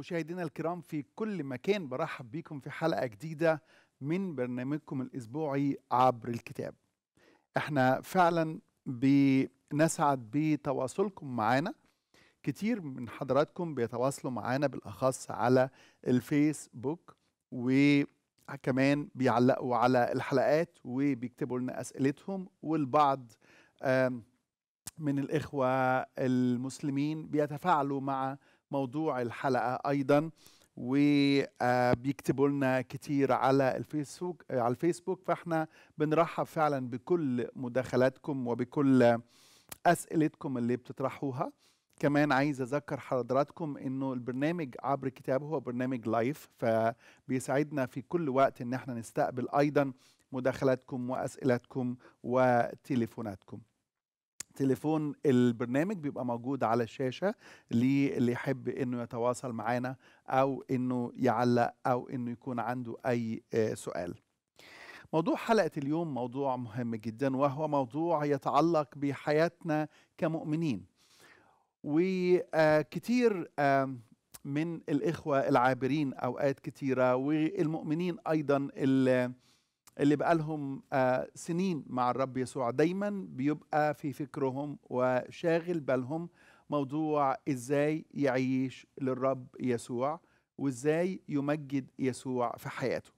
مشاهدينا الكرام في كل مكان برحب بكم في حلقة جديدة من برنامجكم الأسبوعي عبر الكتاب احنا فعلا بنسعد بتواصلكم معانا كتير من حضراتكم بيتواصلوا معانا بالأخص على الفيسبوك وكمان بيعلقوا على الحلقات وبيكتبوا لنا أسئلتهم والبعض من الإخوة المسلمين بيتفاعلوا مع موضوع الحلقه ايضا وبيكتبوا لنا كتير على الفيسبوك على الفيسبوك فاحنا بنرحب فعلا بكل مداخلاتكم وبكل اسئلتكم اللي بتطرحوها كمان عايز اذكر حضراتكم انه البرنامج عبر كتابه هو برنامج لايف فبيساعدنا في كل وقت ان احنا نستقبل ايضا مداخلاتكم واسئلتكم وتليفوناتكم تليفون البرنامج بيبقى موجود على الشاشه للي يحب انه يتواصل معانا او انه يعلق او انه يكون عنده اي آه، سؤال موضوع حلقه اليوم موضوع مهم جدا وهو موضوع يتعلق بحياتنا كمؤمنين وكتير آه، آه، من الاخوه العابرين اوقات كتيره والمؤمنين ايضا اللي اللي بقى لهم آه، سنين مع الرب يسوع دايما بيبقى في فكرهم وشاغل بالهم موضوع ازاي يعيش للرب يسوع وازاي يمجد يسوع في حياته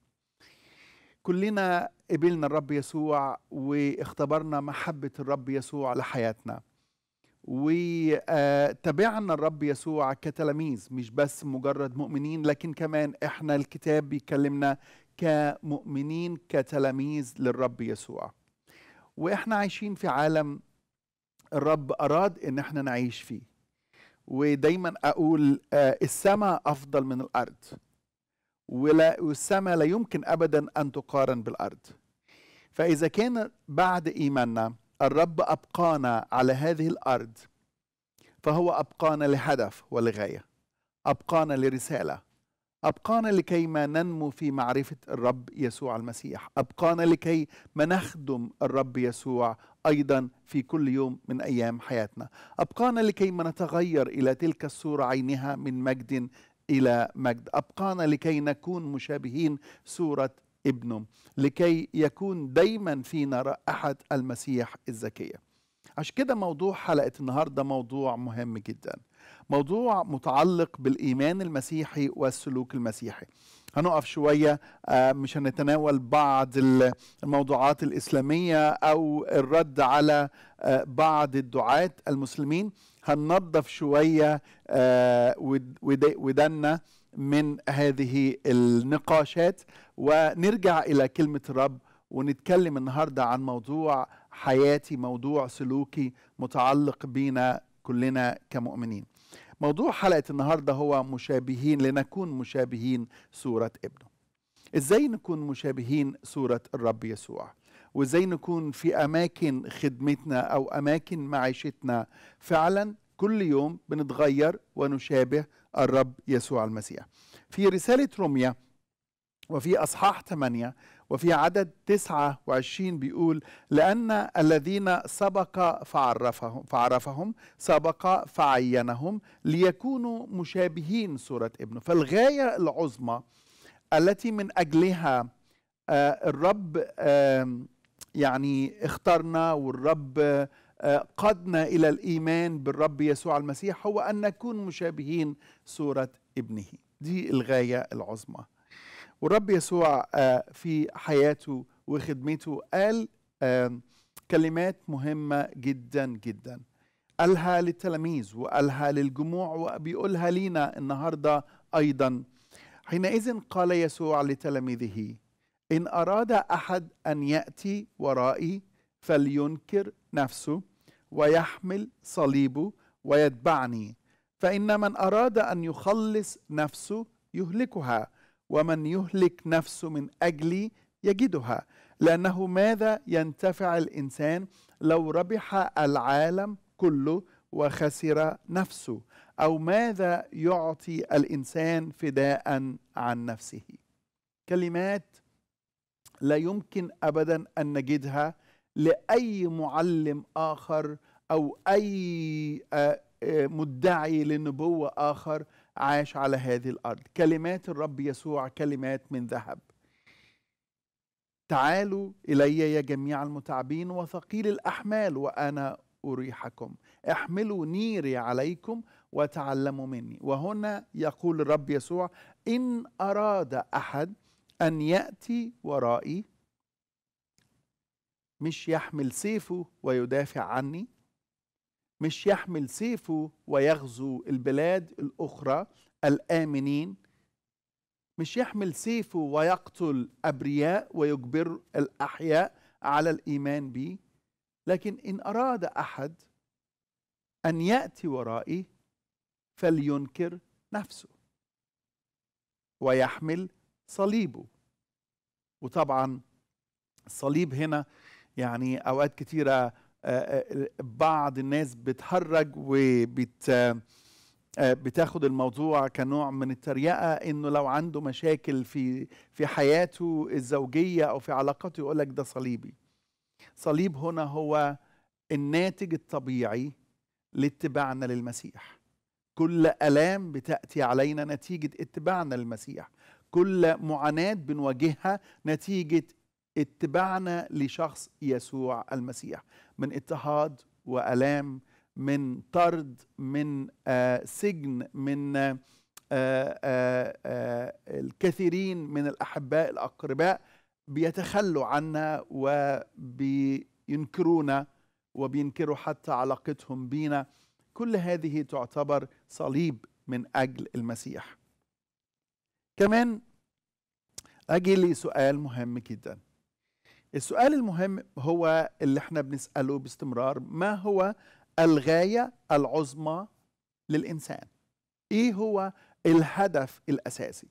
كلنا قبلنا الرب يسوع واختبرنا محبة الرب يسوع لحياتنا وتابعنا الرب يسوع كتلاميذ مش بس مجرد مؤمنين لكن كمان احنا الكتاب بيكلمنا كمؤمنين كتلاميذ للرب يسوع واحنا عايشين في عالم الرب اراد ان احنا نعيش فيه ودايما اقول آه، السماء افضل من الارض ولا والسماء لا يمكن ابدا ان تقارن بالارض فاذا كان بعد ايماننا الرب ابقانا على هذه الارض فهو ابقانا لهدف ولغايه ابقانا لرساله أبقانا لكي ما ننمو في معرفة الرب يسوع المسيح أبقانا لكي ما نخدم الرب يسوع أيضا في كل يوم من أيام حياتنا أبقانا لكي ما نتغير إلى تلك الصورة عينها من مجد إلى مجد أبقانا لكي نكون مشابهين صورة ابنه لكي يكون دايما فينا رائحة المسيح الزكية عشان كده موضوع حلقة النهاردة موضوع مهم جداً موضوع متعلق بالإيمان المسيحي والسلوك المسيحي هنقف شوية آه، مش هنتناول بعض الموضوعات الإسلامية أو الرد على آه، بعض الدعاة المسلمين هننظف شوية آه، ودنا من هذه النقاشات ونرجع إلى كلمة الرب ونتكلم النهاردة عن موضوع حياتي موضوع سلوكي متعلق بينا كلنا كمؤمنين موضوع حلقة النهاردة هو مشابهين لنكون مشابهين صورة ابنه ازاي نكون مشابهين صورة الرب يسوع وازاي نكون في اماكن خدمتنا او اماكن معيشتنا فعلا كل يوم بنتغير ونشابه الرب يسوع المسيح في رسالة روميا وفي أصحاح 8 وفي عدد 29 بيقول لأن الذين سبق فعرفهم, فعرفهم سبق فعينهم ليكونوا مشابهين صورة ابنه فالغاية العظمى التي من أجلها آه، الرب يعني اختارنا والرب آه، قدنا إلى الإيمان بالرب يسوع المسيح هو أن نكون مشابهين صورة ابنه دي الغاية العظمى والرب يسوع آه، في حياته وخدمته قال كلمات مهمة جدا جدا قالها للتلاميذ وقالها للجموع وبيقولها لينا النهاردة أيضا حينئذ قال يسوع لتلاميذه إن أراد أحد أن يأتي ورائي فلينكر نفسه ويحمل صليبه ويتبعني فإن من أراد أن يخلص نفسه يهلكها ومن يهلك نفسه من أجلي يجدها لأنه ماذا ينتفع الإنسان لو ربح العالم كله وخسر نفسه أو ماذا يعطي الإنسان فداء عن نفسه كلمات لا يمكن أبدا أن نجدها لأي معلم آخر أو أي آه، آه، مدعي للنبوة آخر عاش على هذه الارض كلمات الرب يسوع كلمات من ذهب تعالوا الي يا جميع المتعبين وثقيل الاحمال وانا اريحكم احملوا نيري عليكم وتعلموا مني وهنا يقول الرب يسوع ان اراد احد ان ياتي ورائي مش يحمل سيفه ويدافع عني مش يحمل سيفه ويغزو البلاد الأخرى الآمنين مش يحمل سيفه ويقتل أبرياء ويجبر الأحياء على الإيمان به لكن إن أراد أحد أن يأتي ورائي فلينكر نفسه ويحمل صليبه وطبعا الصليب هنا يعني أوقات كثيره بعض الناس بتهرج وبت آه، بتاخد الموضوع كنوع من التريقه انه لو عنده مشاكل في في حياته الزوجيه او في علاقاته يقول لك ده صليبي. صليب هنا هو الناتج الطبيعي لاتباعنا للمسيح. كل الام بتاتي علينا نتيجه اتباعنا للمسيح. كل معاناه بنواجهها نتيجه اتباعنا لشخص يسوع المسيح من اضطهاد والام من طرد من آه سجن من آه،, آه آه الكثيرين من الاحباء الاقرباء بيتخلوا عنا وبينكرونا وبينكروا حتى علاقتهم بينا كل هذه تعتبر صليب من اجل المسيح كمان اجي لسؤال مهم جدا السؤال المهم هو اللي احنا بنسأله باستمرار ما هو الغاية العظمى للإنسان ايه هو الهدف الأساسي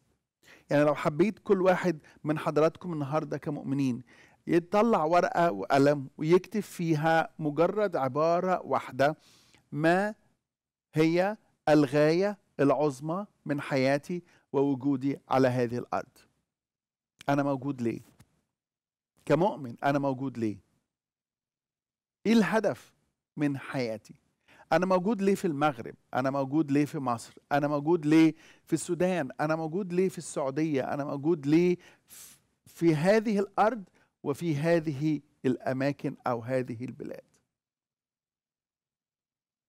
يعني لو حبيت كل واحد من حضراتكم النهاردة كمؤمنين يطلع ورقة وقلم ويكتب فيها مجرد عبارة واحدة ما هي الغاية العظمى من حياتي ووجودي على هذه الأرض أنا موجود ليه كمؤمن انا موجود ليه ايه الهدف من حياتي انا موجود ليه في المغرب انا موجود ليه في مصر انا موجود ليه في السودان انا موجود ليه في السعوديه انا موجود ليه في هذه الارض وفي هذه الاماكن او هذه البلاد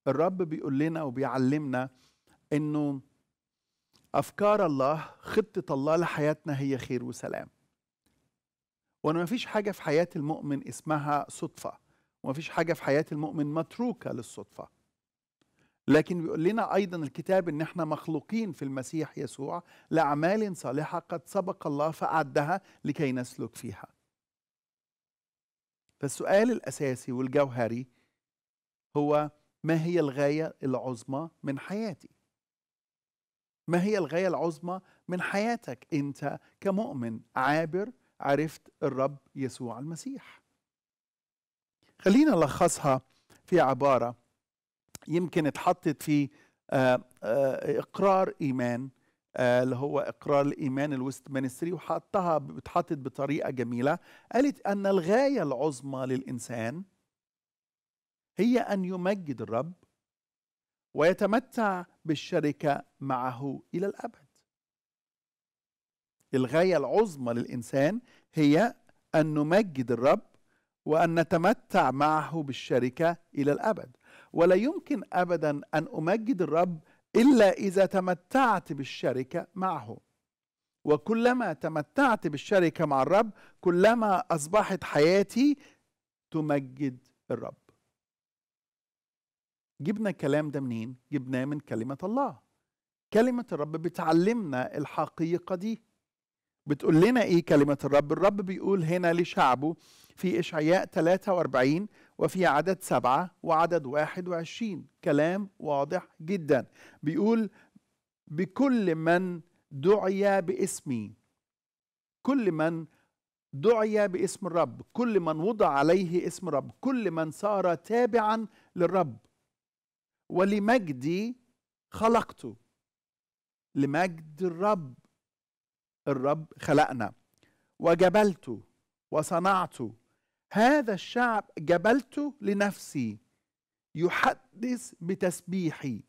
الرب بيقول لنا وبيعلمنا انه افكار الله خطه الله لحياتنا هي خير وسلام وانا ما فيش حاجه في حياه المؤمن اسمها صدفه وما فيش حاجه في حياه المؤمن متروكه للصدفه لكن بيقول لنا ايضا الكتاب ان احنا مخلوقين في المسيح يسوع لاعمال صالحه قد سبق الله فاعدها لكي نسلك فيها فالسؤال الاساسي والجوهري هو ما هي الغايه العظمى من حياتي ما هي الغايه العظمى من حياتك انت كمؤمن عابر عرفت الرب يسوع المسيح خلينا نلخصها في عبارة يمكن اتحطت في آه، آه، إقرار إيمان آه، اللي هو إقرار الإيمان الوست منستري وحطها اتحطت بطريقة جميلة قالت أن الغاية العظمى للإنسان هي أن يمجد الرب ويتمتع بالشركة معه إلى الأبد الغاية العظمى للإنسان هي أن نمجد الرب وأن نتمتع معه بالشركة إلى الأبد ولا يمكن أبدا أن أمجد الرب إلا إذا تمتعت بالشركة معه وكلما تمتعت بالشركة مع الرب كلما أصبحت حياتي تمجد الرب جبنا الكلام ده منين؟ جبناه من كلمة الله كلمة الرب بتعلمنا الحقيقة دي بتقول لنا ايه كلمه الرب الرب بيقول هنا لشعبه في اشعياء 43 وفي عدد سبعة وعدد 21 كلام واضح جدا بيقول بكل من دعي باسمي كل من دعي باسم الرب كل من وضع عليه اسم الرب كل من صار تابعا للرب ولمجدي خلقته لمجد الرب الرب خلقنا وجبلت وصنعت هذا الشعب جبلت لنفسي يحدث بتسبيحي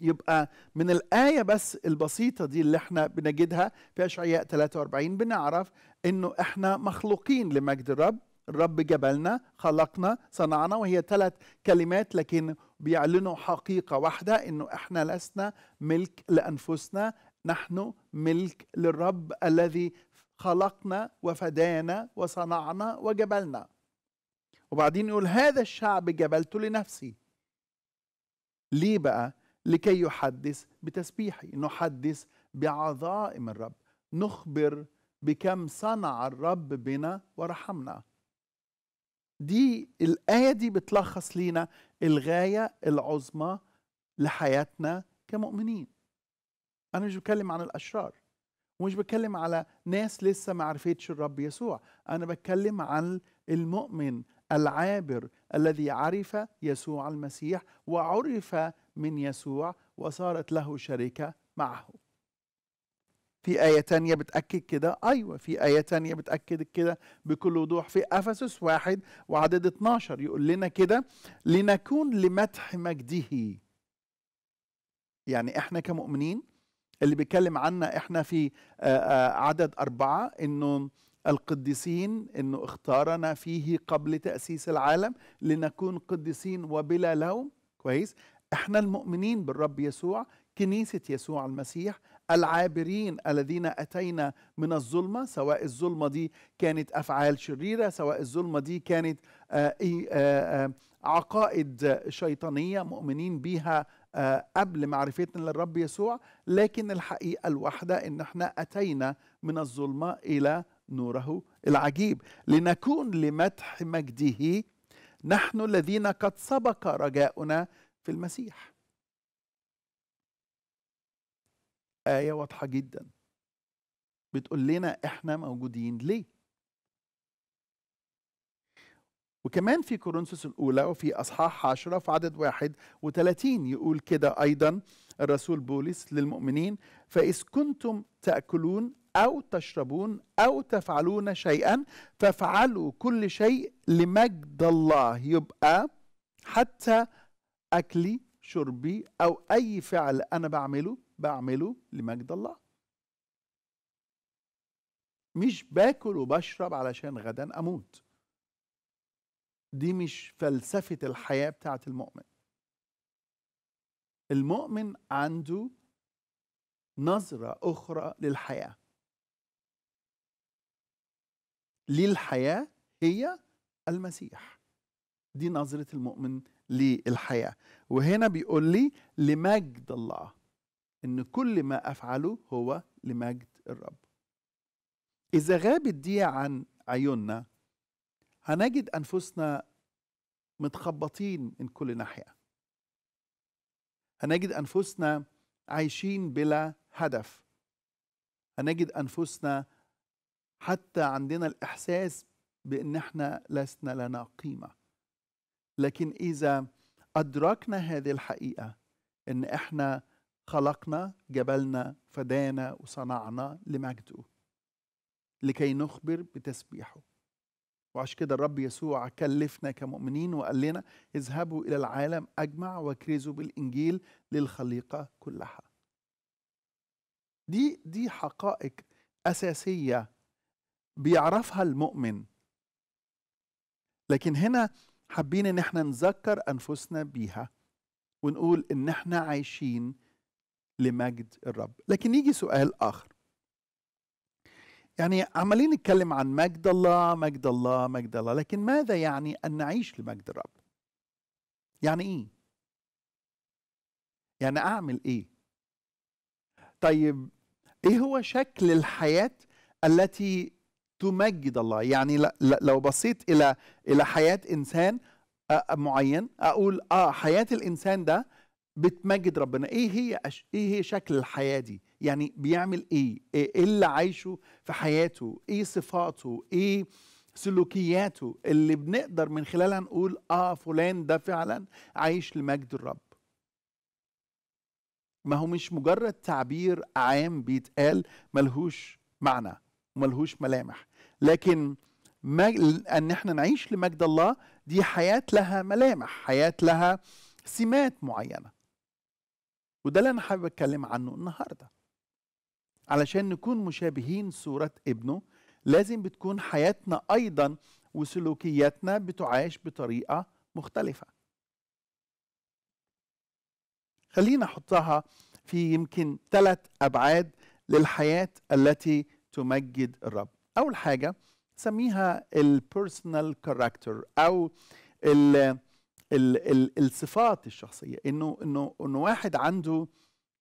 يبقى من الآية بس البسيطة دي اللي احنا بنجدها في أشعياء 43 بنعرف انه احنا مخلوقين لمجد الرب الرب جبلنا خلقنا صنعنا وهي ثلاث كلمات لكن بيعلنوا حقيقة واحدة انه احنا لسنا ملك لأنفسنا نحن ملك للرب الذي خلقنا وفدانا وصنعنا وجبلنا وبعدين يقول هذا الشعب جبلته لنفسي ليه بقى لكي يحدث بتسبيحي نحدث بعظائم الرب نخبر بكم صنع الرب بنا ورحمنا دي الآية دي بتلخص لينا الغاية العظمى لحياتنا كمؤمنين انا مش بتكلم عن الاشرار ومش بتكلم على ناس لسه ما عرفتش الرب يسوع انا بتكلم عن المؤمن العابر الذي عرف يسوع المسيح وعرف من يسوع وصارت له شركه معه في آية تانية بتأكد كده أيوة في آية تانية بتأكد كده بكل وضوح في أفسس واحد وعدد 12 يقول لنا كده لنكون لمدح مجده يعني إحنا كمؤمنين اللي بيتكلم عنا احنا في عدد أربعة إنه القديسين انه اختارنا فيه قبل تاسيس العالم لنكون قديسين وبلا لوم كويس احنا المؤمنين بالرب يسوع كنيسه يسوع المسيح العابرين الذين اتينا من الظلمه سواء الظلمه دي كانت افعال شريره سواء الظلمه دي كانت عقائد شيطانيه مؤمنين بيها آه، قبل معرفتنا للرب يسوع لكن الحقيقة الواحدة إن احنا أتينا من الظلمة إلى نوره العجيب لنكون لمدح مجده نحن الذين قد سبق رجاؤنا في المسيح آية واضحة جدا بتقول لنا احنا موجودين ليه وكمان في كورنثوس الأولى وفي أصحاح 10 في عدد 31 يقول كده أيضا الرسول بولس للمؤمنين فإذ كنتم تأكلون أو تشربون أو تفعلون شيئا فافعلوا كل شيء لمجد الله يبقى حتى أكلي شربي أو أي فعل أنا بعمله بعمله لمجد الله مش باكل وبشرب علشان غدا أموت دي مش فلسفة الحياة بتاعت المؤمن المؤمن عنده نظرة أخرى للحياة للحياة هي المسيح دي نظرة المؤمن للحياة وهنا بيقول لي لمجد الله إن كل ما أفعله هو لمجد الرب إذا غابت دي عن عيوننا هنجد انفسنا متخبطين من كل ناحيه هنجد انفسنا عايشين بلا هدف هنجد انفسنا حتى عندنا الاحساس بان احنا لسنا لنا قيمه لكن اذا ادركنا هذه الحقيقه ان احنا خلقنا جبلنا فدانا وصنعنا لمجده لكي نخبر بتسبيحه وعشان كده الرب يسوع كلفنا كمؤمنين وقال لنا اذهبوا إلى العالم أجمع واكرزوا بالإنجيل للخليقة كلها دي دي حقائق أساسية بيعرفها المؤمن لكن هنا حابين ان احنا نذكر انفسنا بيها ونقول ان احنا عايشين لمجد الرب لكن يجي سؤال اخر يعني عمالين نتكلم عن مجد الله مجد الله مجد الله لكن ماذا يعني أن نعيش لمجد الرب يعني إيه يعني أعمل إيه طيب إيه هو شكل الحياة التي تمجد الله يعني لو بصيت إلى إلى حياة إنسان معين أقول آه حياة الإنسان ده بتمجد ربنا إيه هي إيه هي شكل الحياة دي يعني بيعمل إيه؟, ايه ايه اللي عايشه في حياته ايه صفاته ايه سلوكياته اللي بنقدر من خلالها نقول اه فلان ده فعلا عايش لمجد الرب ما هو مش مجرد تعبير عام بيتقال ملهوش معنى وملهوش ملامح لكن ما ان احنا نعيش لمجد الله دي حياه لها ملامح حياه لها سمات معينه وده اللي انا حابب اتكلم عنه النهارده علشان نكون مشابهين صورة ابنه لازم بتكون حياتنا أيضا وسلوكياتنا بتعاش بطريقة مختلفة خلينا أحطها في يمكن ثلاث أبعاد للحياة التي تمجد الرب أول حاجة سميها البيرسونال كاركتر أو الـ الـ الـ الصفات الشخصية إنه إنه إنه واحد عنده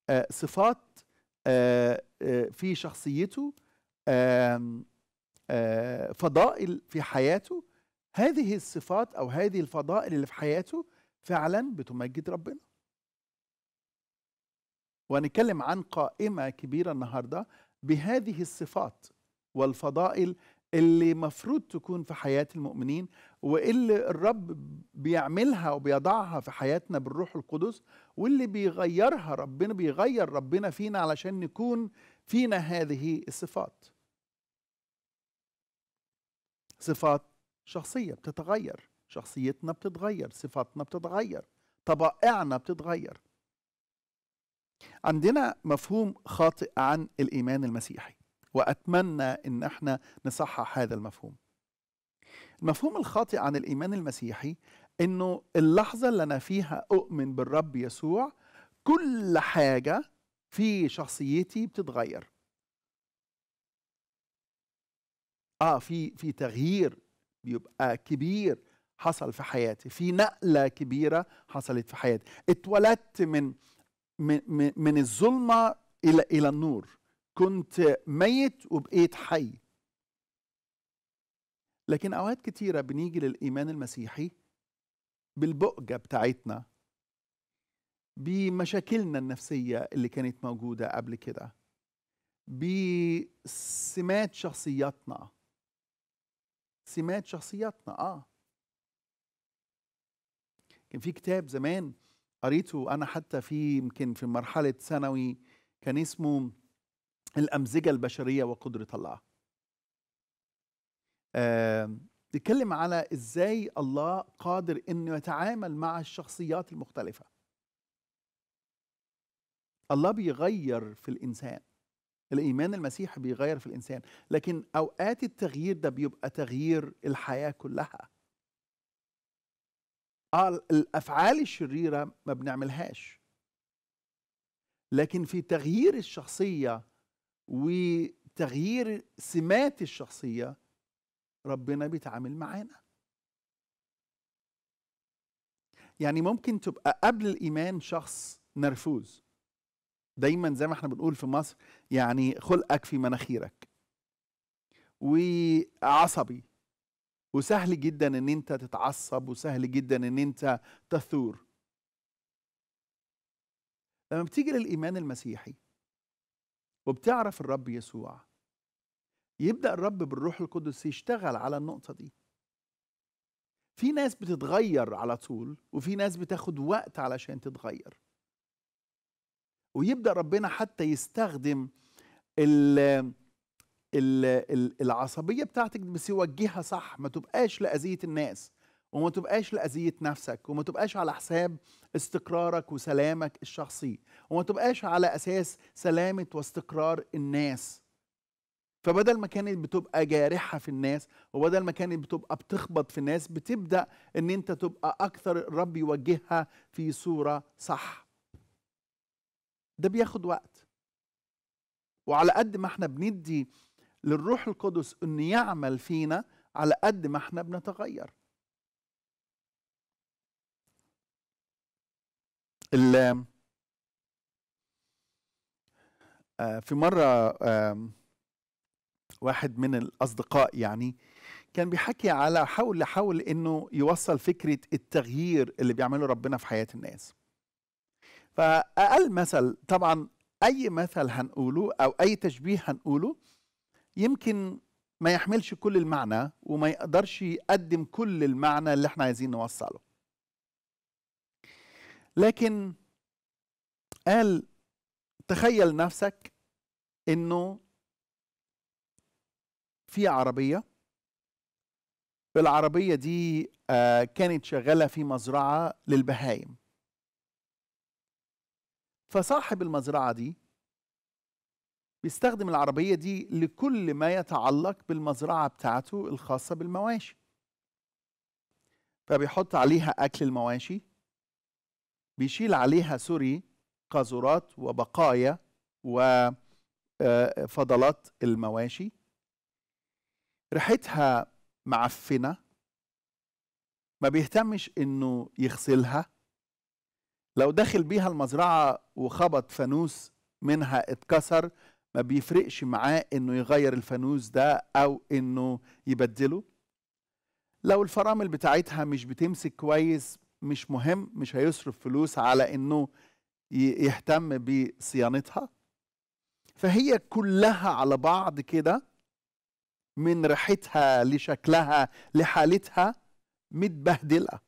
آه، صفات آه، آه، في شخصيته آه، فضائل في حياته هذه الصفات او هذه الفضائل اللي في حياته فعلا بتمجد ربنا وهنتكلم عن قائمه كبيره النهارده بهذه الصفات والفضائل اللي مفروض تكون في حياة المؤمنين واللي الرب بيعملها وبيضعها في حياتنا بالروح القدس واللي بيغيرها ربنا بيغير ربنا فينا علشان نكون فينا هذه الصفات صفات شخصية بتتغير شخصيتنا بتتغير صفاتنا بتتغير طبائعنا بتتغير عندنا مفهوم خاطئ عن الإيمان المسيحي وأتمنى أن احنا نصحح هذا المفهوم المفهوم الخاطئ عن الإيمان المسيحي انه اللحظه اللي انا فيها اؤمن بالرب يسوع كل حاجه في شخصيتي بتتغير اه في في تغيير بيبقى كبير حصل في حياتي في نقله كبيره حصلت في حياتي اتولدت من من من الظلمه الى الى النور كنت ميت وبقيت حي لكن اوقات كتيره بنيجي للايمان المسيحي بالبؤجة بتاعتنا بمشاكلنا النفسية اللي كانت موجودة قبل كده بسمات شخصياتنا سمات شخصياتنا اه كان في كتاب زمان قريته انا حتى في يمكن في مرحله ثانوي كان اسمه الامزجه البشريه وقدره الله بيتكلم على ازاي الله قادر انه يتعامل مع الشخصيات المختلفه الله بيغير في الانسان الايمان المسيحي بيغير في الانسان لكن اوقات التغيير ده بيبقى تغيير الحياه كلها آه، الافعال الشريره ما بنعملهاش لكن في تغيير الشخصيه وتغيير سمات الشخصيه ربنا بيتعامل معانا يعني ممكن تبقى قبل الايمان شخص نرفوز دايما زي ما احنا بنقول في مصر يعني خلقك في مناخيرك وعصبي وسهل جدا ان انت تتعصب وسهل جدا ان انت تثور لما بتيجي للايمان المسيحي وبتعرف الرب يسوع يبدا الرب بالروح القدس يشتغل على النقطه دي في ناس بتتغير على طول وفي ناس بتاخد وقت علشان تتغير ويبدا ربنا حتى يستخدم ال العصبيه بتاعتك بس يوجهها صح ما تبقاش لاذيه الناس وما تبقاش لاذيه نفسك وما تبقاش على حساب استقرارك وسلامك الشخصي وما تبقاش على اساس سلامه واستقرار الناس فبدل ما كانت بتبقى جارحة في الناس وبدل ما كانت بتبقى بتخبط في الناس بتبدأ ان انت تبقى اكثر الرب يوجهها في صورة صح ده بياخد وقت وعلى قد ما احنا بندي للروح القدس ان يعمل فينا على قد ما احنا بنتغير آه، في مرة آه، واحد من الأصدقاء يعني كان بيحكي على حول حول إنه يوصل فكرة التغيير اللي بيعمله ربنا في حياة الناس فأقل مثل طبعا أي مثل هنقوله أو أي تشبيه هنقوله يمكن ما يحملش كل المعنى وما يقدرش يقدم كل المعنى اللي احنا عايزين نوصله لكن قال تخيل نفسك انه في عربيه العربيه دي آه، كانت شغاله في مزرعه للبهايم فصاحب المزرعه دي بيستخدم العربيه دي لكل ما يتعلق بالمزرعه بتاعته الخاصه بالمواشي فبيحط عليها اكل المواشي بيشيل عليها سوري قاذورات وبقايا وفضلات آه، المواشي ريحتها معفنه ما بيهتمش انه يغسلها لو دخل بيها المزرعه وخبط فانوس منها اتكسر ما بيفرقش معاه انه يغير الفانوس ده او انه يبدله لو الفرامل بتاعتها مش بتمسك كويس مش مهم مش هيصرف فلوس على انه يهتم بصيانتها فهي كلها على بعض كده من ريحتها لشكلها لحالتها متبهدله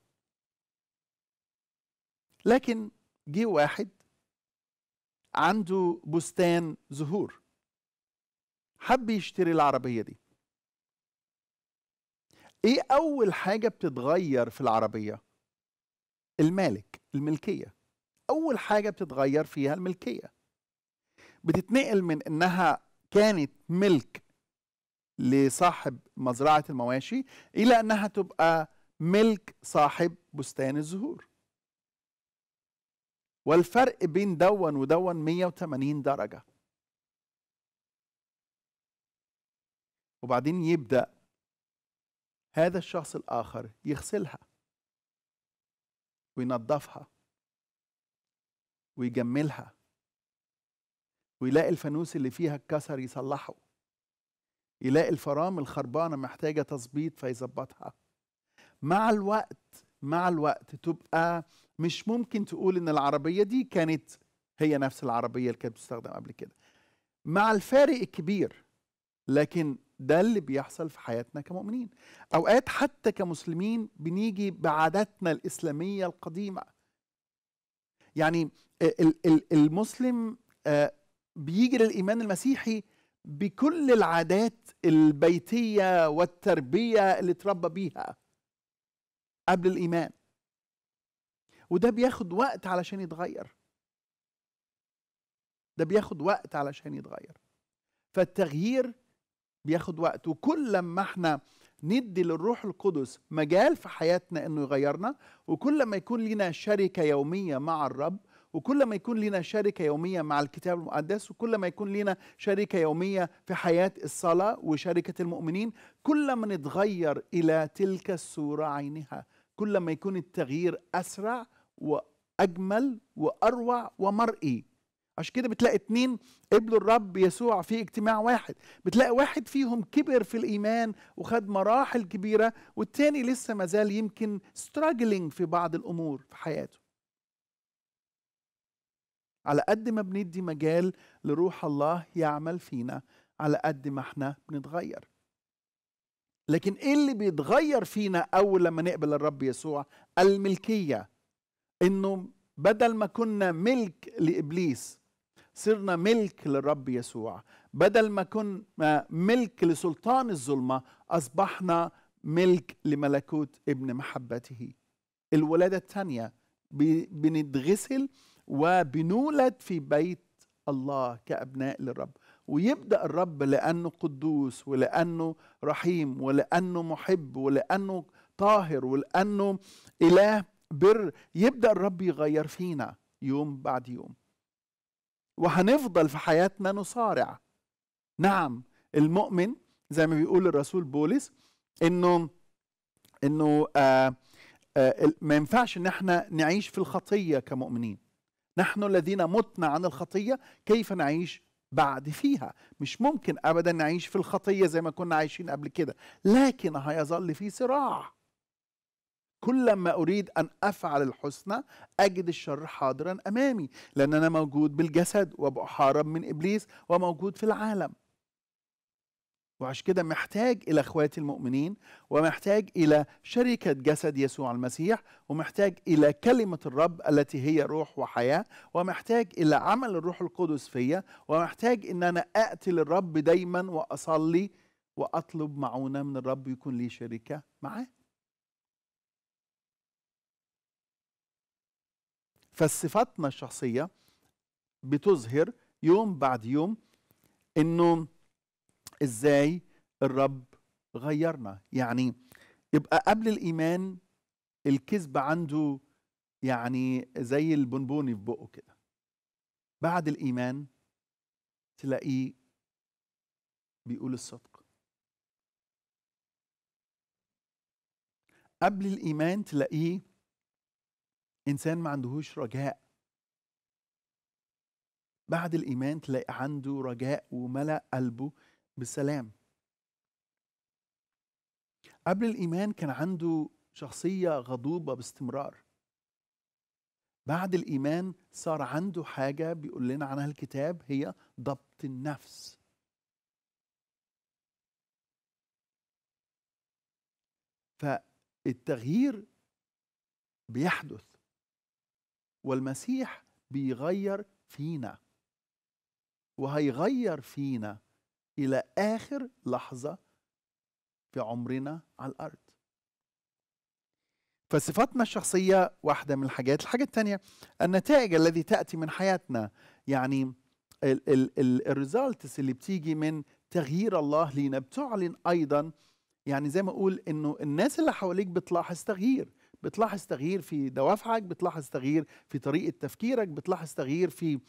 لكن جه واحد عنده بستان زهور حب يشتري العربيه دي ايه اول حاجه بتتغير في العربيه المالك الملكيه اول حاجه بتتغير فيها الملكيه بتتنقل من انها كانت ملك لصاحب مزرعة المواشي إلى أنها تبقى ملك صاحب بستان الزهور والفرق بين دون ودون 180 درجة وبعدين يبدأ هذا الشخص الآخر يغسلها وينظفها ويجملها ويلاقي الفانوس اللي فيها اتكسر يصلحه يلاقي الفرامل خربانة محتاجة تظبيط فيظبطها مع الوقت مع الوقت تبقى مش ممكن تقول ان العربية دي كانت هي نفس العربية اللي كانت بتستخدم قبل كده مع الفارق الكبير لكن ده اللي بيحصل في حياتنا كمؤمنين اوقات حتى كمسلمين بنيجي بعاداتنا الاسلاميه القديمه يعني المسلم آه، بيجي للايمان المسيحي بكل العادات البيتيه والتربيه اللي تربى بيها قبل الايمان وده بياخد وقت علشان يتغير ده بياخد وقت علشان يتغير فالتغيير بياخد وقت وكل لما احنا ندي للروح القدس مجال في حياتنا انه يغيرنا وكل ما يكون لنا شركه يوميه مع الرب وكل ما يكون لنا شركة يومية مع الكتاب المقدس وكل ما يكون لنا شركة يومية في حياة الصلاة وشركة المؤمنين كل ما نتغير إلى تلك الصورة عينها كل ما يكون التغيير أسرع وأجمل وأروع ومرئي عشان كده بتلاقي اتنين قبلوا الرب يسوع في اجتماع واحد بتلاقي واحد فيهم كبر في الايمان وخد مراحل كبيره والتاني لسه مازال يمكن ستراجلينج في بعض الامور في حياته على قد ما بندي مجال لروح الله يعمل فينا على قد ما احنا بنتغير لكن ايه اللي بيتغير فينا اول لما نقبل الرب يسوع الملكيه انه بدل ما كنا ملك لابليس صرنا ملك للرب يسوع بدل ما كنا ملك لسلطان الظلمه اصبحنا ملك لملكوت ابن محبته الولاده الثانيه بنتغسل وبنولد في بيت الله كأبناء للرب ويبدأ الرب لأنه قدوس ولأنه رحيم ولأنه محب ولأنه طاهر ولأنه إله بر يبدأ الرب يغير فينا يوم بعد يوم وهنفضل في حياتنا نصارع نعم المؤمن زي ما بيقول الرسول بولس انه انه آآ آه، آآ آه، ما ينفعش ان احنا نعيش في الخطيه كمؤمنين نحن الذين متنا عن الخطية كيف نعيش بعد فيها مش ممكن أبدا نعيش في الخطية زي ما كنا عايشين قبل كده لكن هيظل في صراع كلما أريد أن أفعل الحسنى أجد الشر حاضرا أمامي لأن أنا موجود بالجسد وبحارب من إبليس وموجود في العالم وعشان كده محتاج إلى أخواتي المؤمنين ومحتاج إلى شركة جسد يسوع المسيح ومحتاج إلى كلمة الرب التي هي روح وحياة ومحتاج إلى عمل الروح القدس فيا ومحتاج إن أنا أقتل الرب دايما وأصلي وأطلب معونة من الرب يكون لي شركة معاه فصفاتنا الشخصية بتظهر يوم بعد يوم إنه ازاي الرب غيرنا يعني يبقى قبل الايمان الكذب عنده يعني زي البونبوني في بقه كده بعد الايمان تلاقيه بيقول الصدق قبل الايمان تلاقيه انسان ما عندهوش رجاء بعد الايمان تلاقي عنده رجاء وملا قلبه بسلام قبل الإيمان كان عنده شخصية غضوبة باستمرار بعد الإيمان صار عنده حاجة بيقول لنا عنها الكتاب هي ضبط النفس فالتغيير بيحدث والمسيح بيغير فينا وهيغير فينا إلى آخر لحظة في عمرنا على الأرض فصفاتنا الشخصية واحدة من الحاجات الحاجة الثانية النتائج الذي تأتي من حياتنا يعني الريزالتس اللي بتيجي من تغيير الله لينا بتعلن أيضا يعني زي ما أقول إنه الناس اللي حواليك بتلاحظ تغيير بتلاحظ تغيير في دوافعك بتلاحظ تغيير في طريقة تفكيرك بتلاحظ تغيير في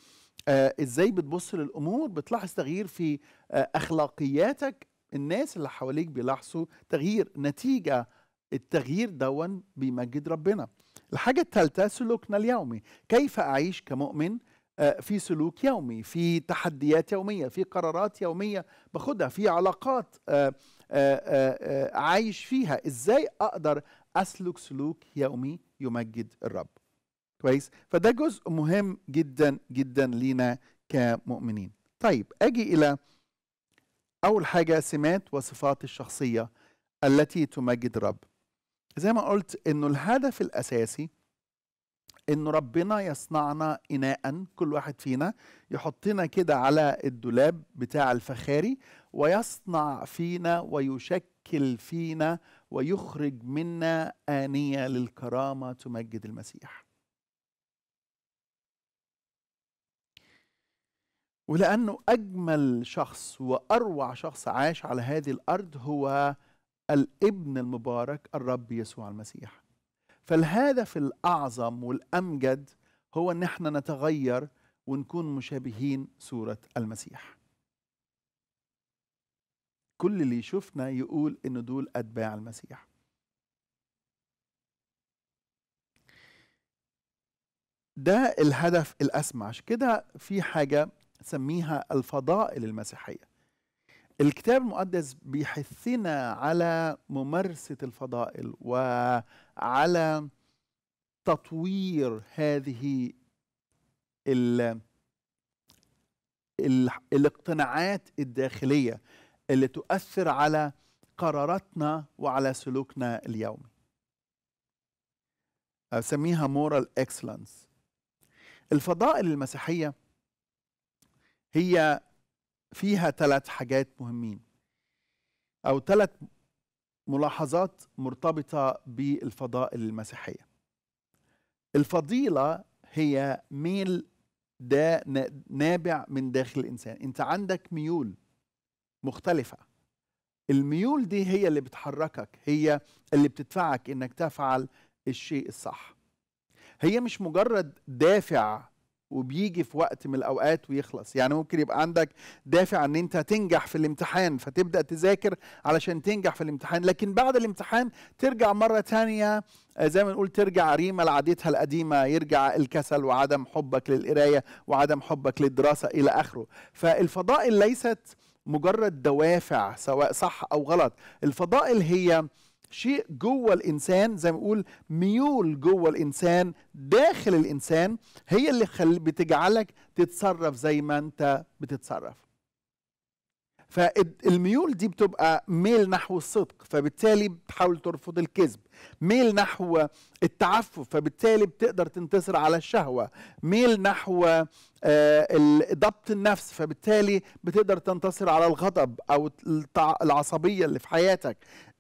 آه ازاي بتبص للامور بتلاحظ تغيير في آه اخلاقياتك الناس اللي حواليك بيلاحظوا تغيير نتيجه التغيير دون بيمجد ربنا الحاجه الثالثه سلوكنا اليومي كيف اعيش كمؤمن آه، في سلوك يومي في تحديات يوميه في قرارات يوميه باخدها في علاقات آه، آه، عايش فيها ازاي اقدر اسلك سلوك يومي يمجد الرب كويس فده جزء مهم جدا جدا لينا كمؤمنين طيب اجي الى اول حاجه سمات وصفات الشخصيه التي تمجد الرب زي ما قلت انه الهدف الاساسي انه ربنا يصنعنا اناء كل واحد فينا يحطنا كده على الدولاب بتاع الفخاري ويصنع فينا ويشكل فينا ويخرج منا انيه للكرامه تمجد المسيح ولأنه أجمل شخص وأروع شخص عاش على هذه الأرض هو الابن المبارك الرب يسوع المسيح فالهدف الأعظم والأمجد هو أن احنا نتغير ونكون مشابهين صورة المسيح كل اللي يشوفنا يقول إن دول أتباع المسيح ده الهدف الأسمى عشان كده في حاجة سميها الفضائل المسيحيه الكتاب المقدس بيحثنا على ممارسه الفضائل وعلى تطوير هذه ال ال الاقتناعات الداخليه اللي تؤثر على قراراتنا وعلى سلوكنا اليومي أسميها مورال اكسلنس الفضائل المسيحيه هي فيها ثلاث حاجات مهمين أو ثلاث ملاحظات مرتبطة بالفضائل المسيحية الفضيلة هي ميل ده نابع من داخل الإنسان أنت عندك ميول مختلفة الميول دي هي اللي بتحركك هي اللي بتدفعك انك تفعل الشيء الصح هي مش مجرد دافع وبيجي في وقت من الاوقات ويخلص يعني ممكن يبقى عندك دافع ان انت تنجح في الامتحان فتبدا تذاكر علشان تنجح في الامتحان لكن بعد الامتحان ترجع مره تانية آه، زي ما نقول ترجع ريما لعادتها القديمه يرجع الكسل وعدم حبك للقرايه وعدم حبك للدراسه الى اخره فالفضائل ليست مجرد دوافع سواء صح او غلط الفضائل هي شيء جوه الانسان زي ما بقول ميول جوه الانسان داخل الانسان هي اللي بتجعلك تتصرف زي ما انت بتتصرف فالميول دي بتبقى ميل نحو الصدق فبالتالي بتحاول ترفض الكذب ميل نحو التعفف فبالتالي بتقدر تنتصر على الشهوة ميل نحو آه، ضبط النفس فبالتالي بتقدر تنتصر على الغضب أو العصبية اللي في حياتك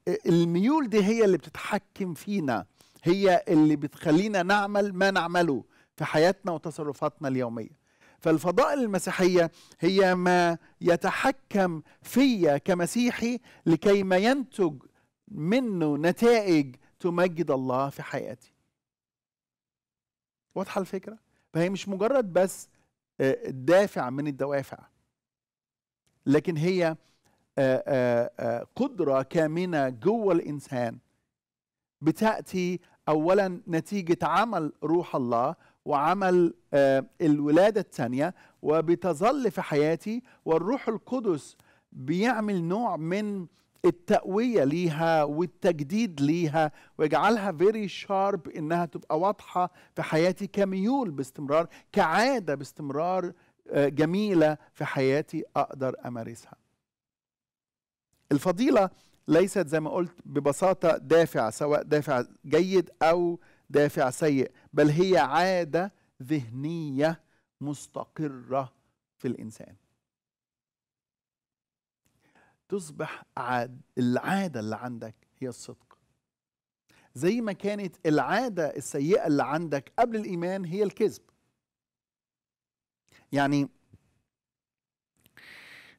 الميول دي هي اللي بتتحكم فينا هي اللي بتخلينا نعمل ما نعمله في حياتنا وتصرفاتنا اليوميه فالفضائل المسيحيه هي ما يتحكم فيا كمسيحي لكي ما ينتج منه نتائج تمجد الله في حياتي واضحه الفكره فهي مش مجرد بس آه، دافع من الدوافع لكن هي آه، آه، آه، قدرة كامنة جوه الإنسان بتأتي أولا نتيجة عمل روح الله وعمل الولادة الثانية وبتظل في حياتي والروح القدس بيعمل نوع من التقوية ليها والتجديد ليها ويجعلها فيري شارب انها تبقى واضحة في حياتي كميول باستمرار كعادة باستمرار جميلة في حياتي اقدر امارسها الفضيله ليست زي ما قلت ببساطه دافع سواء دافع جيد او دافع سيء بل هي عاده ذهنيه مستقره في الانسان تصبح عاد العاده اللي عندك هي الصدق زي ما كانت العاده السيئه اللي عندك قبل الايمان هي الكذب يعني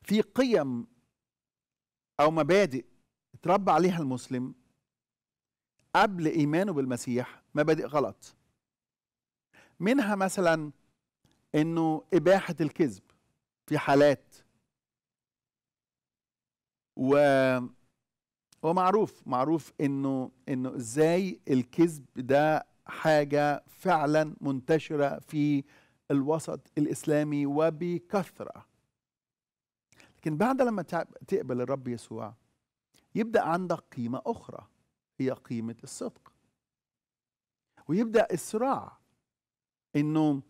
في قيم أو مبادئ اتربى عليها المسلم قبل إيمانه بالمسيح مبادئ غلط منها مثلا أنه إباحة الكذب في حالات و ومعروف معروف انه انه ازاي الكذب ده حاجه فعلا منتشره في الوسط الاسلامي وبكثره لكن بعد لما تقبل الرب يسوع يبدا عندك قيمه اخرى هي قيمه الصدق ويبدا الصراع انه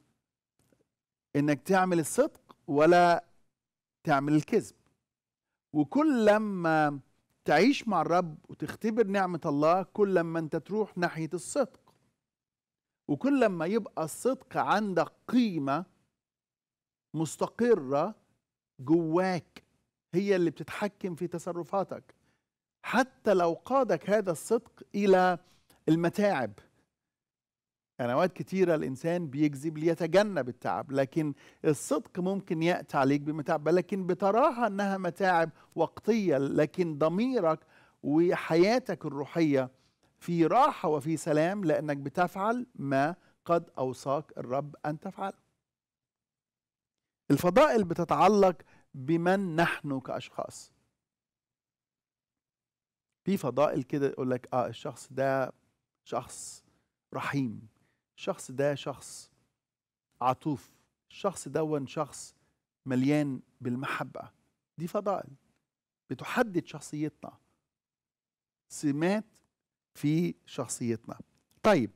انك تعمل الصدق ولا تعمل الكذب وكل لما تعيش مع الرب وتختبر نعمة الله كل لما انت تروح ناحية الصدق وكل لما يبقى الصدق عندك قيمة مستقرة جواك هي اللي بتتحكم في تصرفاتك حتى لو قادك هذا الصدق الى المتاعب أنا يعني اوقات كتيره الانسان بيكذب ليتجنب التعب لكن الصدق ممكن ياتي عليك بمتاعب لكن بتراها انها متاعب وقتيه لكن ضميرك وحياتك الروحيه في راحه وفي سلام لانك بتفعل ما قد اوصاك الرب ان تفعله الفضائل بتتعلق بمن نحن كاشخاص في فضائل كده يقول لك اه الشخص ده شخص رحيم الشخص ده شخص عطوف الشخص دون شخص مليان بالمحبه دي فضائل بتحدد شخصيتنا سمات في شخصيتنا طيب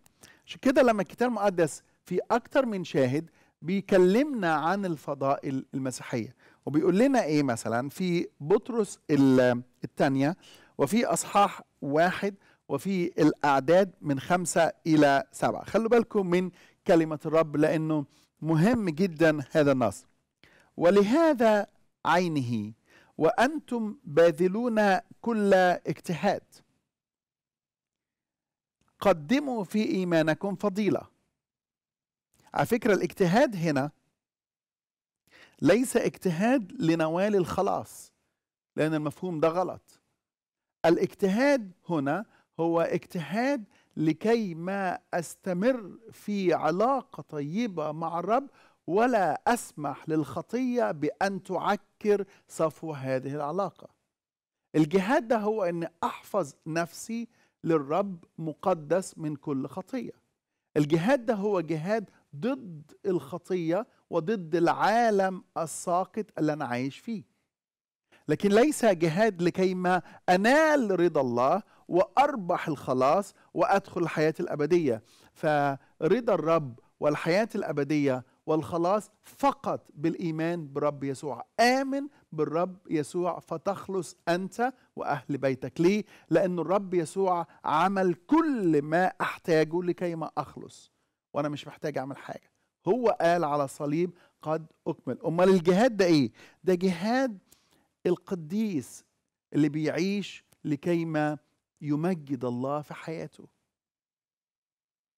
عشان كده لما الكتاب المقدس في اكتر من شاهد بيكلمنا عن الفضائل المسيحيه وبيقول لنا ايه مثلا في بطرس الثانيه وفي اصحاح واحد وفي الاعداد من خمسه الى سبعه خلوا بالكم من كلمه الرب لانه مهم جدا هذا النص ولهذا عينه وانتم باذلون كل اجتهاد قدموا في ايمانكم فضيله على فكره الاجتهاد هنا ليس اجتهاد لنوال الخلاص لأن المفهوم ده غلط الاجتهاد هنا هو اجتهاد لكي ما استمر في علاقه طيبه مع الرب ولا اسمح للخطيه بان تعكر صفو هذه العلاقه الجهاد ده هو ان احفظ نفسي للرب مقدس من كل خطيه الجهاد ده هو جهاد ضد الخطيه وضد العالم الساقط اللي أنا عايش فيه لكن ليس جهاد لكيما أنال رضا الله وأربح الخلاص وأدخل الحياة الأبدية فرضا الرب والحياة الأبدية والخلاص فقط بالإيمان برب يسوع آمن بالرب يسوع فتخلص أنت وأهل بيتك ليه؟ لأن الرب يسوع عمل كل ما أحتاجه لكي ما أخلص وأنا مش محتاج أعمل حاجة هو قال على الصليب قد أكمل أمال الجهاد ده إيه؟ ده جهاد القديس اللي بيعيش لكيما يمجد الله في حياته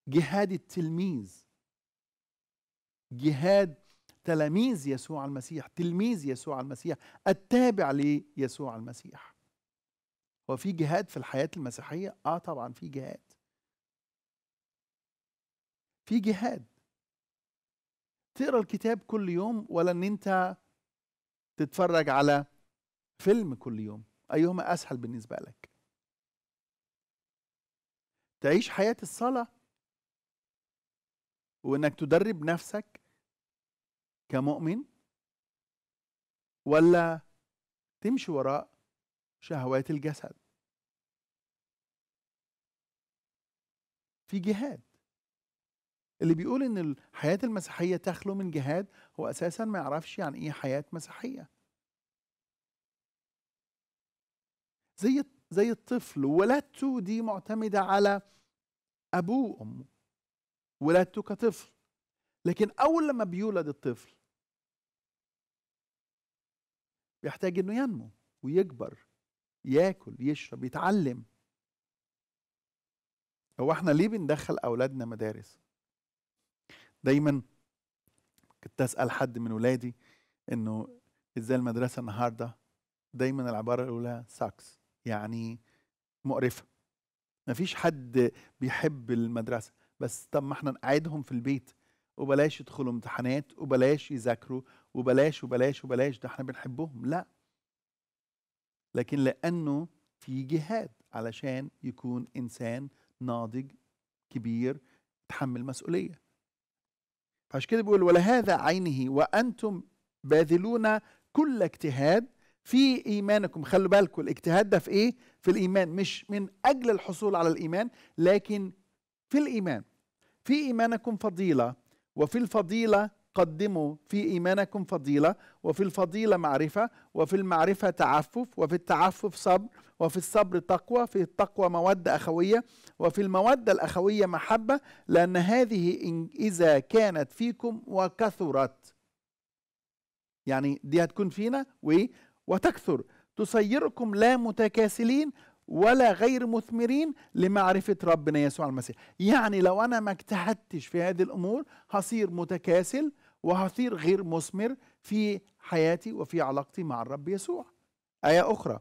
جهاد التلميذ جهاد تلاميذ يسوع المسيح تلميذ يسوع المسيح التابع ليسوع المسيح هو في جهاد في الحياة المسيحية؟ آه طبعا في جهاد في جهاد تقرا الكتاب كل يوم ولا ان انت تتفرج على فيلم كل يوم ايهما اسهل بالنسبه لك تعيش حياه الصلاه وانك تدرب نفسك كمؤمن ولا تمشي وراء شهوات الجسد في جهاد اللي بيقول ان الحياه المسيحيه تخلو من جهاد هو اساسا ما يعرفش يعني ايه حياه مسيحيه زي زي الطفل ولادته دي معتمده على ابوه وامه ولادته كطفل لكن اول لما بيولد الطفل بيحتاج انه ينمو ويكبر ياكل يشرب يتعلم هو احنا ليه بندخل اولادنا مدارس دايما كنت اسال حد من ولادي انه ازاي المدرسه النهارده دايما العباره الاولى ساكس يعني مقرفه مفيش حد بيحب المدرسه بس طب ما احنا نقعدهم في البيت وبلاش يدخلوا امتحانات وبلاش يذاكروا وبلاش وبلاش وبلاش ده احنا بنحبهم لا لكن لانه في جهاد علشان يكون انسان ناضج كبير يتحمل مسؤوليه عشان كده بيقول ولهذا عينه وانتم باذلون كل اجتهاد في ايمانكم خلوا بالكم الاجتهاد ده في ايه في الايمان مش من اجل الحصول على الايمان لكن في الايمان في ايمانكم فضيله وفي الفضيله قدموا في إيمانكم فضيلة وفي الفضيلة معرفة وفي المعرفة تعفف وفي التعفف صبر وفي الصبر تقوى في التقوى مودة أخوية وفي المودة الأخوية محبة لأن هذه إذا كانت فيكم وكثرت يعني دي هتكون فينا وتكثر تصيركم لا متكاسلين ولا غير مثمرين لمعرفة ربنا يسوع المسيح يعني لو أنا ما اجتهدتش في هذه الأمور هصير متكاسل وهثير غير مثمر في حياتي وفي علاقتي مع الرب يسوع آية أخرى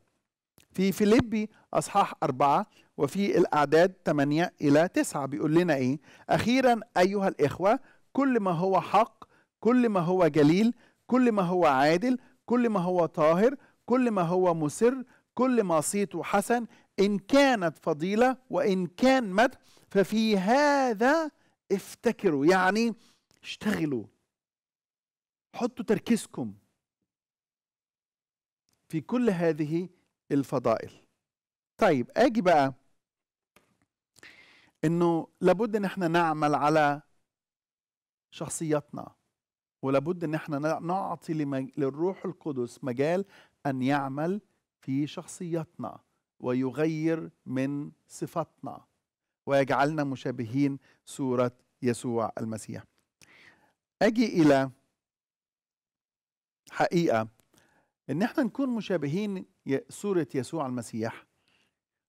في فيليبي أصحاح أربعة وفي الأعداد تمانية إلى تسعة بيقول لنا إيه أخيرا أيها الإخوة كل ما هو حق كل ما هو جليل كل ما هو عادل كل ما هو طاهر كل ما هو مسر كل ما صيته حسن إن كانت فضيلة وإن كان مدح ففي هذا افتكروا يعني اشتغلوا حطوا تركيزكم في كل هذه الفضائل طيب اجي بقى انه لابد ان احنا نعمل على شخصياتنا ولابد ان احنا نعطي للروح القدس مجال ان يعمل في شخصياتنا ويغير من صفاتنا ويجعلنا مشابهين صوره يسوع المسيح اجي الى حقيقه ان احنا نكون مشابهين صوره يسوع المسيح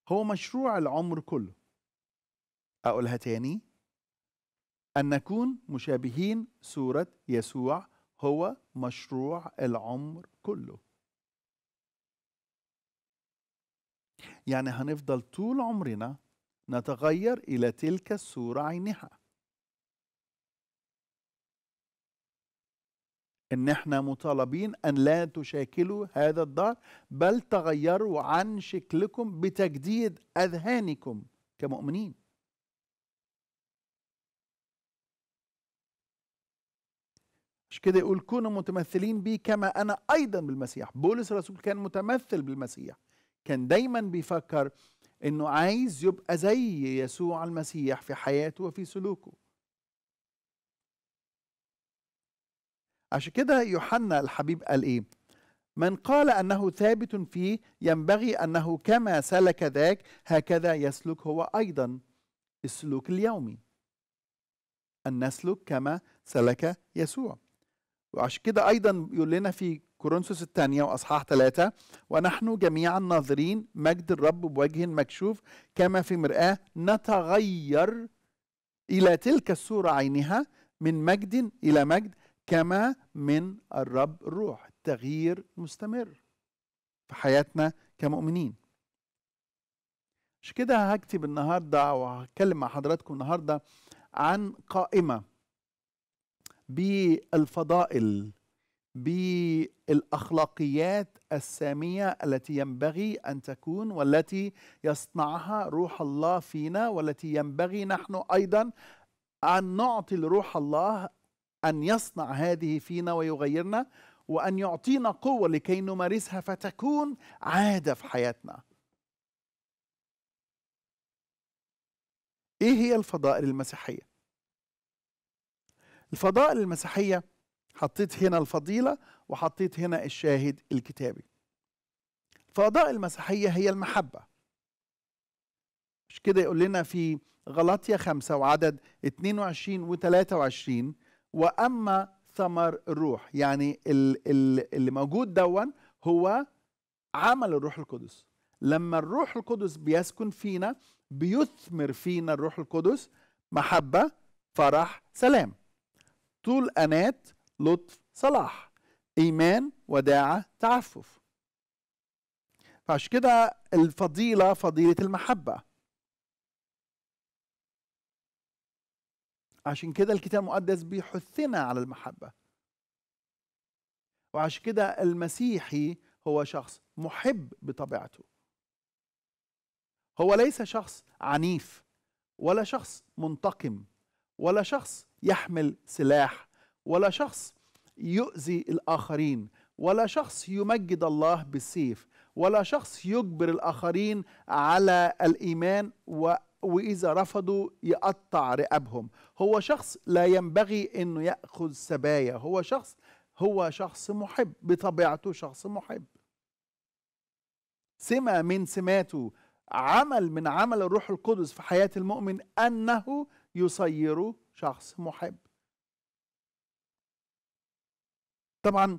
هو مشروع العمر كله اقولها تاني ان نكون مشابهين صوره يسوع هو مشروع العمر كله يعني هنفضل طول عمرنا نتغير الى تلك الصوره عينها ان احنا مطالبين ان لا تشاكلوا هذا الدار بل تغيروا عن شكلكم بتجديد اذهانكم كمؤمنين مش كده يقول كونوا متمثلين بي كما انا ايضا بالمسيح بولس الرسول كان متمثل بالمسيح كان دايما بيفكر انه عايز يبقى زي يسوع المسيح في حياته وفي سلوكه عشان كده يوحنا الحبيب قال ايه من قال انه ثابت فيه ينبغي انه كما سلك ذاك هكذا يسلك هو ايضا السلوك اليومي ان نسلك كما سلك يسوع وعشان كده ايضا يقول لنا في كورنثوس الثانية وأصحاح ثلاثة ونحن جميعا ناظرين مجد الرب بوجه مكشوف كما في مرآة نتغير إلى تلك الصورة عينها من مجد إلى مجد كما من الرب الروح تغيير مستمر في حياتنا كمؤمنين مش كده هكتب النهارده وهتكلم مع حضراتكم النهارده عن قائمه بالفضائل بالاخلاقيات الساميه التي ينبغي ان تكون والتي يصنعها روح الله فينا والتي ينبغي نحن ايضا ان نعطي لروح الله أن يصنع هذه فينا ويغيرنا وأن يعطينا قوة لكي نمارسها فتكون عادة في حياتنا إيه هي الفضائل المسيحية؟ الفضائل المسيحية حطيت هنا الفضيلة وحطيت هنا الشاهد الكتابي الفضائل المسيحية هي المحبة مش كده يقول لنا في غلطية خمسة وعدد 22 و 23 واما ثمر الروح يعني اللي موجود دون هو عمل الروح القدس لما الروح القدس بيسكن فينا بيثمر فينا الروح القدس محبه فرح سلام طول انات لطف صلاح ايمان وداعه تعفف فعشان كده الفضيله فضيله المحبه عشان كده الكتاب المقدس بيحثنا على المحبة وعشان كده المسيحي هو شخص محب بطبيعته هو ليس شخص عنيف ولا شخص منتقم ولا شخص يحمل سلاح ولا شخص يؤذي الآخرين ولا شخص يمجد الله بالسيف ولا شخص يجبر الآخرين على الإيمان و وإذا رفضوا يقطع رقابهم هو شخص لا ينبغي أنه يأخذ سبايا هو شخص هو شخص محب بطبيعته شخص محب سمة من سماته عمل من عمل الروح القدس في حياة المؤمن أنه يصيره شخص محب طبعا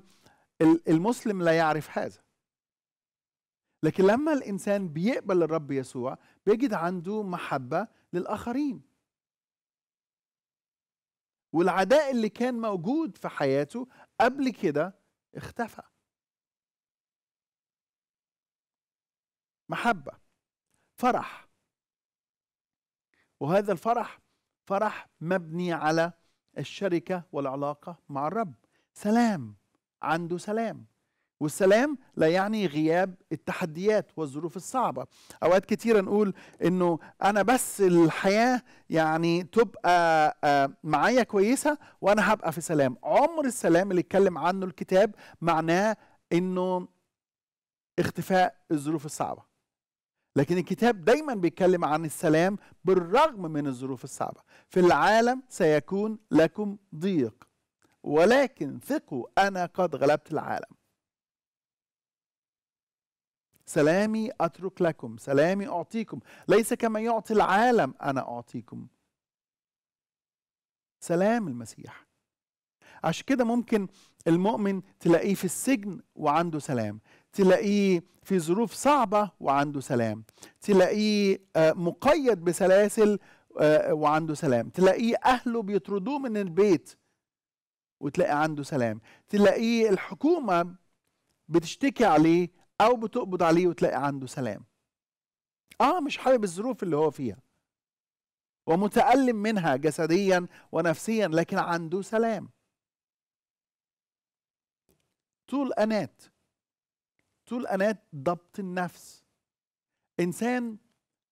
المسلم لا يعرف هذا لكن لما الانسان بيقبل الرب يسوع بيجد عنده محبه للاخرين والعداء اللي كان موجود في حياته قبل كده اختفى محبه فرح وهذا الفرح فرح مبني على الشركه والعلاقه مع الرب سلام عنده سلام والسلام لا يعني غياب التحديات والظروف الصعبة أوقات كتيرة نقول أنه أنا بس الحياة يعني تبقى آه، معايا كويسة وأنا هبقى في سلام عمر السلام اللي اتكلم عنه الكتاب معناه أنه اختفاء الظروف الصعبة لكن الكتاب دايما بيتكلم عن السلام بالرغم من الظروف الصعبة في العالم سيكون لكم ضيق ولكن ثقوا أنا قد غلبت العالم سلامي أترك لكم سلامي أعطيكم ليس كما يعطي العالم أنا أعطيكم سلام المسيح عشان كده ممكن المؤمن تلاقيه في السجن وعنده سلام تلاقيه في ظروف صعبة وعنده سلام تلاقيه آه، مقيد بسلاسل آه، وعنده سلام تلاقيه أهله بيطردوه من البيت وتلاقي عنده سلام تلاقيه الحكومة بتشتكي عليه او بتقبض عليه وتلاقي عنده سلام اه مش حابب الظروف اللي هو فيها ومتألم منها جسديا ونفسيا لكن عنده سلام طول أنات طول أنات ضبط النفس إنسان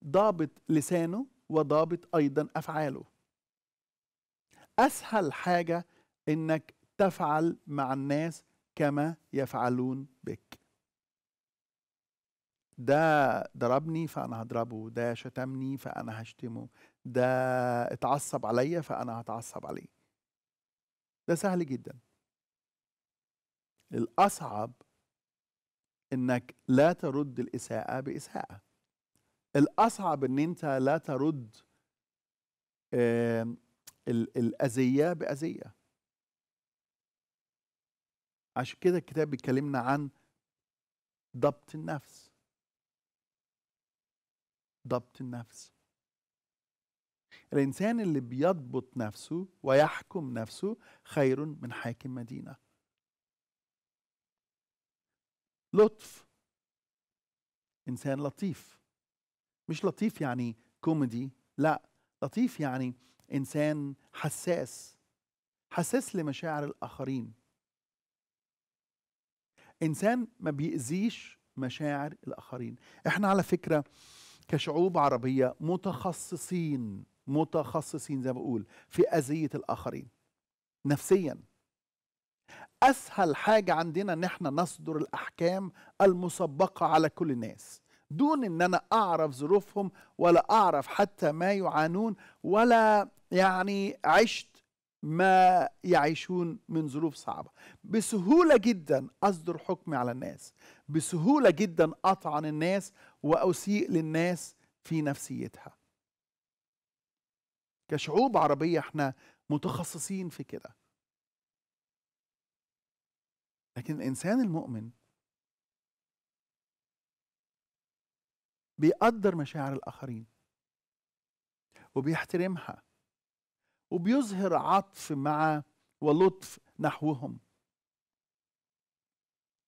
ضابط لسانه وضابط أيضا أفعاله أسهل حاجة إنك تفعل مع الناس كما يفعلون بك ده ضربني فانا هضربه ده شتمني فانا هشتمه ده اتعصب عليا فانا هتعصب عليه ده سهل جدا الاصعب انك لا ترد الاساءه باساءه الاصعب ان انت لا ترد آمم، الاذيه باذيه عشان كده الكتاب بيتكلمنا عن ضبط النفس ضبط النفس الإنسان اللي بيضبط نفسه ويحكم نفسه خير من حاكم مدينة لطف إنسان لطيف مش لطيف يعني كوميدي لا لطيف يعني إنسان حساس حساس لمشاعر الآخرين إنسان ما بيأذيش مشاعر الآخرين إحنا على فكرة كشعوب عربية متخصصين متخصصين زي ما بقول في أذية الآخرين نفسيا أسهل حاجة عندنا إن احنا نصدر الأحكام المسبقة على كل الناس دون إن أنا أعرف ظروفهم ولا أعرف حتى ما يعانون ولا يعني عشت ما يعيشون من ظروف صعبة بسهولة جدا أصدر حكمي على الناس بسهولة جدا أطعن الناس وأسيء للناس في نفسيتها كشعوب عربية احنا متخصصين في كده لكن الإنسان المؤمن بيقدر مشاعر الآخرين وبيحترمها وبيظهر عطف مع ولطف نحوهم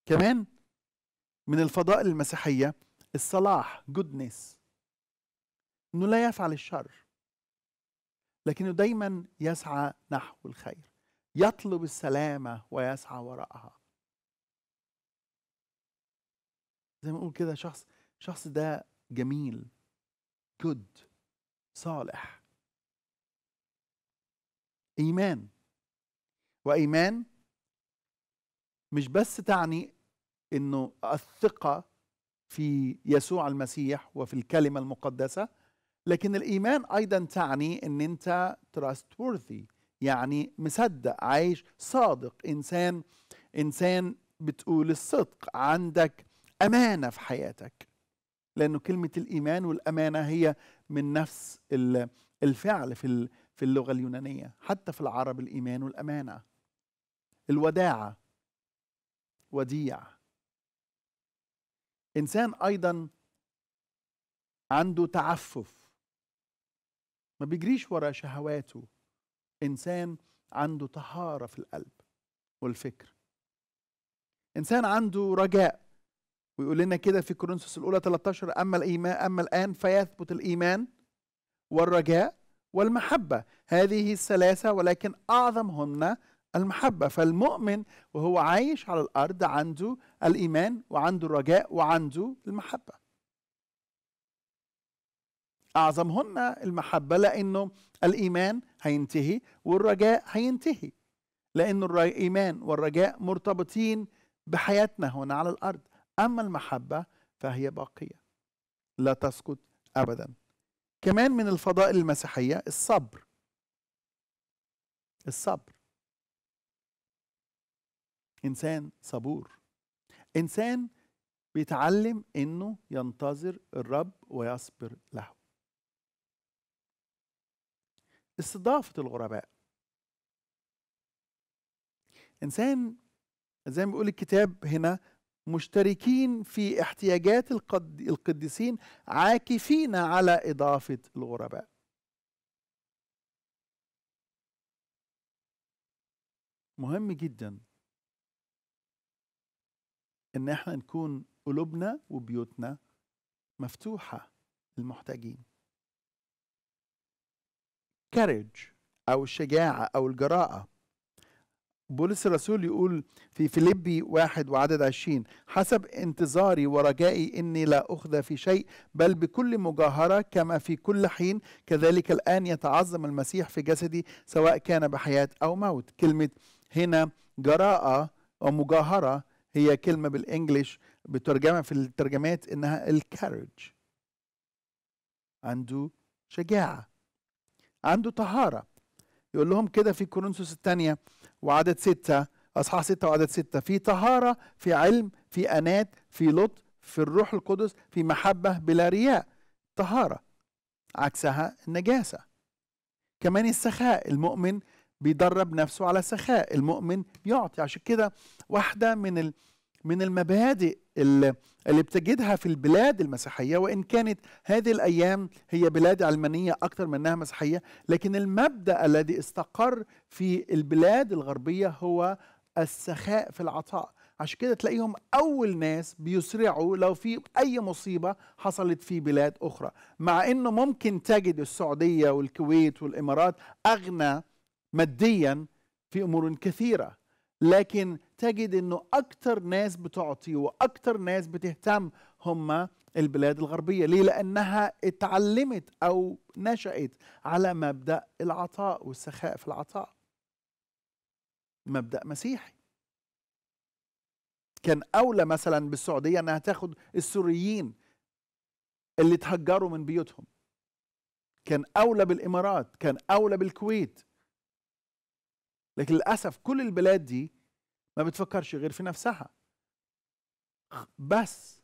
كمان من الفضائل المسيحية الصلاح جودنس انه لا يفعل الشر لكنه دايما يسعى نحو الخير يطلب السلامه ويسعى وراءها زي ما نقول كده شخص الشخص ده جميل جود صالح ايمان وايمان مش بس تعني انه الثقه في يسوع المسيح وفي الكلمة المقدسة لكن الإيمان أيضا تعني أن أنت trustworthy يعني مصدق عايش صادق إنسان إنسان بتقول الصدق عندك أمانة في حياتك لأنه كلمة الإيمان والأمانة هي من نفس الفعل في في اللغة اليونانية حتى في العرب الإيمان والأمانة الوداعة وديع انسان ايضا عنده تعفف ما بيجريش ورا شهواته انسان عنده طهاره في القلب والفكر انسان عنده رجاء ويقول لنا كده في كورنثوس الاولى 13 اما الايمان اما الان فيثبت الايمان والرجاء والمحبه هذه الثلاثه ولكن اعظمهن المحبة فالمؤمن وهو عايش على الأرض عنده الإيمان وعنده الرجاء وعنده المحبة أعظمهن المحبة لأنه الإيمان هينتهي والرجاء هينتهي لأن الإيمان والرجاء مرتبطين بحياتنا هنا على الأرض أما المحبة فهي باقية لا تسقط أبدا كمان من الفضائل المسيحية الصبر الصبر انسان صبور انسان بيتعلم انه ينتظر الرب ويصبر له استضافه الغرباء انسان زي ما بيقول الكتاب هنا مشتركين في احتياجات القد... القديسين عاكفين على اضافه الغرباء مهم جدا ان احنا نكون قلوبنا وبيوتنا مفتوحه للمحتاجين كاريج او الشجاعه او الجراءه بولس الرسول يقول في فيليبي واحد وعدد عشرين حسب انتظاري ورجائي إني لا أخذ في شيء بل بكل مجاهرة كما في كل حين كذلك الآن يتعظم المسيح في جسدي سواء كان بحياة أو موت كلمة هنا جراءة ومجاهرة هي كلمة بالانجلش بترجمها في الترجمات انها الكارج عنده شجاعة عنده طهارة يقول لهم كده في كورنثوس الثانية وعدد ستة أصحاح ستة وعدد ستة في طهارة في علم في أنات في لطف في الروح القدس في محبة بلا رياء طهارة عكسها النجاسة كمان السخاء المؤمن بيدرب نفسه على سخاء المؤمن يعطي عشان كده واحدة من من المبادئ اللي بتجدها في البلاد المسيحية وإن كانت هذه الأيام هي بلاد علمانية أكثر من أنها مسيحية لكن المبدأ الذي استقر في البلاد الغربية هو السخاء في العطاء عشان كده تلاقيهم أول ناس بيسرعوا لو في أي مصيبة حصلت في بلاد أخرى مع أنه ممكن تجد السعودية والكويت والإمارات أغنى ماديا في امور كثيره لكن تجد انه اكثر ناس بتعطي واكثر ناس بتهتم هم البلاد الغربيه ليه لانها اتعلمت او نشات على مبدا العطاء والسخاء في العطاء مبدا مسيحي كان اولى مثلا بالسعوديه انها تاخد السوريين اللي تهجروا من بيوتهم كان اولى بالامارات كان اولى بالكويت لكن للاسف كل البلاد دي ما بتفكرش غير في نفسها بس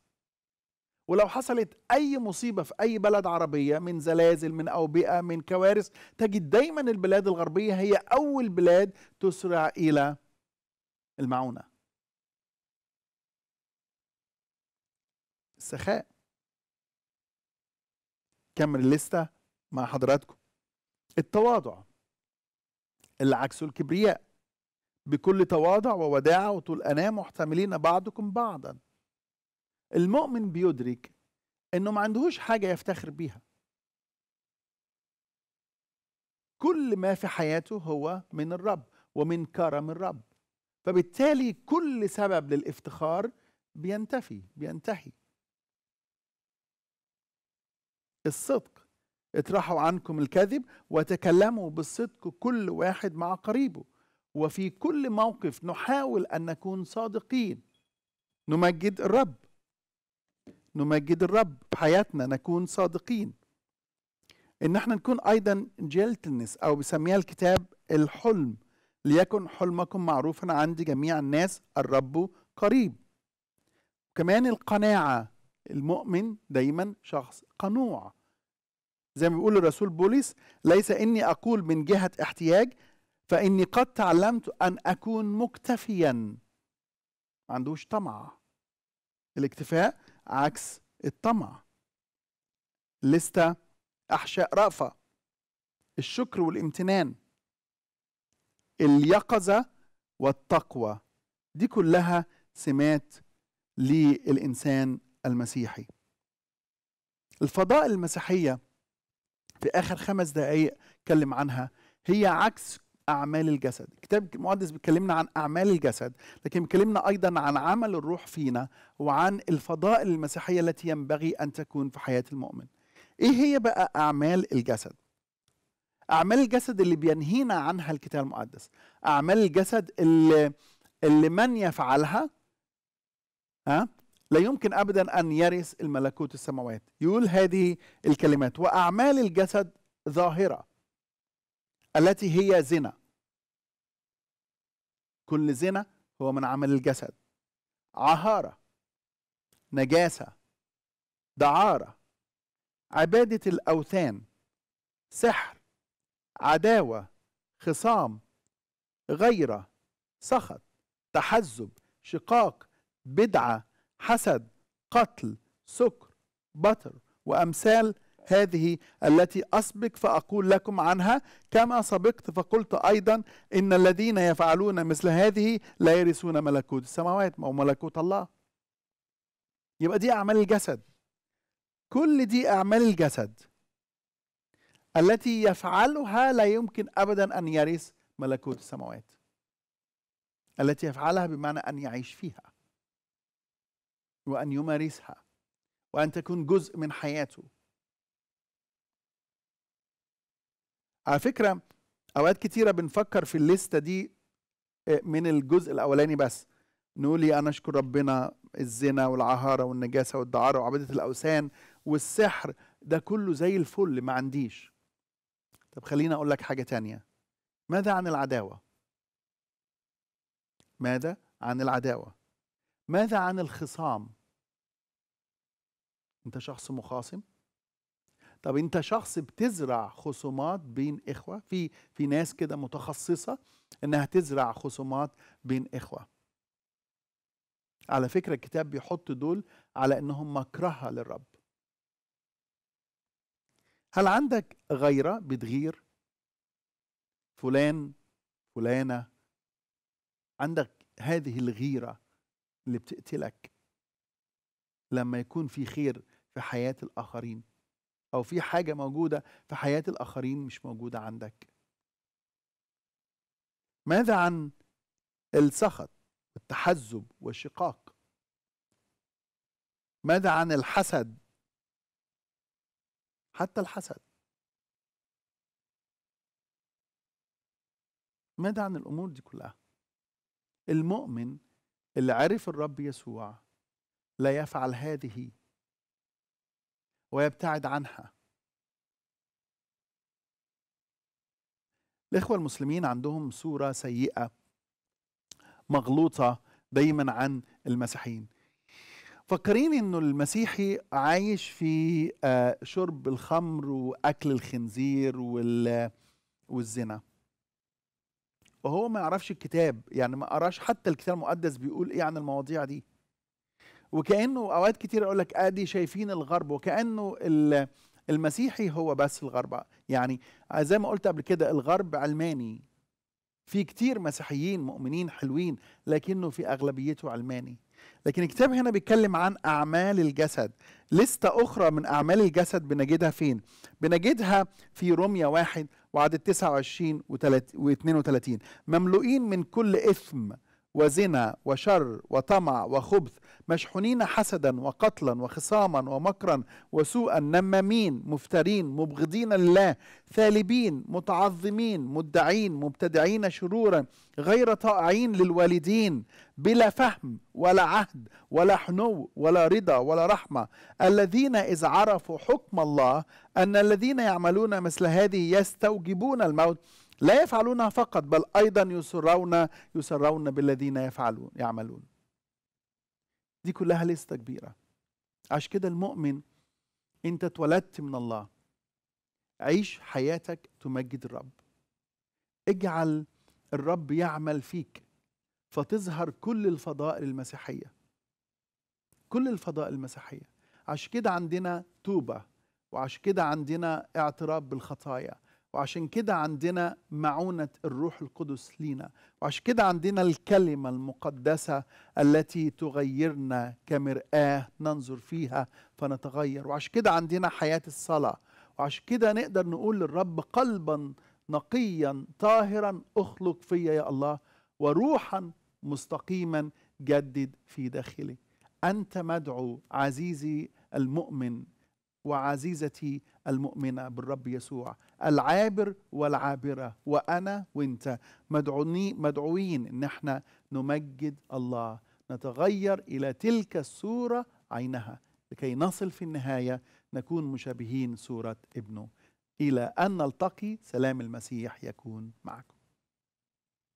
ولو حصلت اي مصيبه في اي بلد عربيه من زلازل من اوبئه من كوارث تجد دايما البلاد الغربيه هي اول بلاد تسرع الى المعونه السخاء كمل الليسته مع حضراتكم التواضع اللي عكسه الكبرياء بكل تواضع ووداعة وطول أنام محتملين بعضكم بعضا المؤمن بيدرك انه ما عندهوش حاجة يفتخر بيها كل ما في حياته هو من الرب ومن كرم الرب فبالتالي كل سبب للافتخار بينتفي بينتهي الصدق اطرحوا عنكم الكذب وتكلموا بالصدق كل واحد مع قريبه وفي كل موقف نحاول أن نكون صادقين نمجد الرب نمجد الرب بحياتنا نكون صادقين ان احنا نكون ايضا جيلتنس او بيسميها الكتاب الحلم ليكن حلمكم معروفا عند جميع الناس الرب قريب كمان القناعه المؤمن دايما شخص قنوع زي ما بيقول الرسول بولس ليس اني اقول من جهه احتياج فاني قد تعلمت ان اكون مكتفيا ما عندوش طمع الاكتفاء عكس الطمع لستة احشاء رأفة الشكر والامتنان اليقظة والتقوى دي كلها سمات للإنسان المسيحي الفضاء المسيحيه في اخر خمس دقائق اتكلم عنها هي عكس اعمال الجسد الكتاب المقدس بيكلمنا عن اعمال الجسد لكن بيكلمنا ايضا عن عمل الروح فينا وعن الفضائل المسيحيه التي ينبغي ان تكون في حياه المؤمن ايه هي بقى اعمال الجسد اعمال الجسد اللي بينهينا عنها الكتاب المقدس اعمال الجسد اللي اللي من يفعلها ها لا يمكن ابدا ان يرث الملكوت السماوات يقول هذه الكلمات واعمال الجسد ظاهره التي هي زنا كل زنا هو من عمل الجسد عهاره نجاسه دعاره عباده الاوثان سحر عداوه خصام غيره سخط تحزب شقاق بدعه حسد قتل سكر بطر وأمثال هذه التي أسبق فأقول لكم عنها كما سبقت فقلت أيضا إن الذين يفعلون مثل هذه لا يرثون ملكوت السماوات أو ملكوت الله يبقى دي أعمال الجسد كل دي أعمال الجسد التي يفعلها لا يمكن أبدا أن يرث ملكوت السماوات التي يفعلها بمعنى أن يعيش فيها وأن يمارسها وأن تكون جزء من حياته على فكرة أوقات كتيرة بنفكر في الليستة دي آه، من الجزء الأولاني بس نقول أنا أشكر ربنا الزنا والعهارة والنجاسة والدعارة وعبادة الأوثان والسحر ده كله زي الفل ما عنديش طب خليني أقول لك حاجة تانية ماذا عن العداوة؟ ماذا عن العداوة؟ ماذا عن الخصام انت شخص مخاصم طب انت شخص بتزرع خصومات بين اخوه في في ناس كده متخصصه انها تزرع خصومات بين اخوه على فكره الكتاب بيحط دول على انهم مكرهه للرب هل عندك غيره بتغير فلان فلانه عندك هذه الغيره اللي بتقتلك لما يكون في خير في حياة الآخرين أو في حاجة موجودة في حياة الآخرين مش موجودة عندك ماذا عن السخط والتحزب والشقاق ماذا عن الحسد حتى الحسد ماذا عن الأمور دي كلها المؤمن اللي عرف الرب يسوع لا يفعل هذه ويبتعد عنها الإخوة المسلمين عندهم صورة سيئة مغلوطة دايما عن المسيحيين فكرين انه المسيحي عايش في آه، شرب الخمر واكل الخنزير والزنا وهو ما يعرفش الكتاب يعني ما قراش حتى الكتاب المقدس بيقول ايه عن المواضيع دي وكانه اوقات كتير يقول لك ادي شايفين الغرب وكانه المسيحي هو بس الغرب يعني زي ما قلت قبل كده الغرب علماني في كتير مسيحيين مؤمنين حلوين لكنه في اغلبيته علماني لكن الكتاب هنا بيتكلم عن أعمال الجسد لستة أخرى من أعمال الجسد بنجدها فين؟ بنجدها في روميا واحد وعدد 29 و 32 مملوئين من كل إثم وزنا وشر وطمع وخبث مشحونين حسدا وقتلا وخصاما ومكرا وسوءا نمامين مفترين مبغضين لله ثالبين متعظمين مدعين مبتدعين شرورا غير طائعين للوالدين بلا فهم ولا عهد ولا حنو ولا رضا ولا رحمه الذين اذ عرفوا حكم الله ان الذين يعملون مثل هذه يستوجبون الموت لا يفعلونها فقط بل أيضا يسرون يسرون بالذين يفعلون يعملون دي كلها لستة كبيرة عشان كده المؤمن أنت اتولدت من الله عيش حياتك تمجد الرب اجعل الرب يعمل فيك فتظهر كل الفضائل المسيحية كل الفضائل المسيحية عشان كده عندنا توبة وعشان كده عندنا اعتراف بالخطايا وعشان كده عندنا معونة الروح القدس لينا وعشان كده عندنا الكلمة المقدسة التي تغيرنا كمرآة ننظر فيها فنتغير وعشان كده عندنا حياة الصلاة وعشان كده نقدر نقول للرب قلبا نقيا طاهرا اخلق فيا يا الله وروحا مستقيما جدد في داخلي انت مدعو عزيزي المؤمن وعزيزتي المؤمنه بالرب يسوع العابر والعابرة وأنا وإنت مدعوني مدعوين إن احنا نمجد الله نتغير إلى تلك الصورة عينها لكي نصل في النهاية نكون مشابهين صورة ابنه إلى أن نلتقي سلام المسيح يكون معكم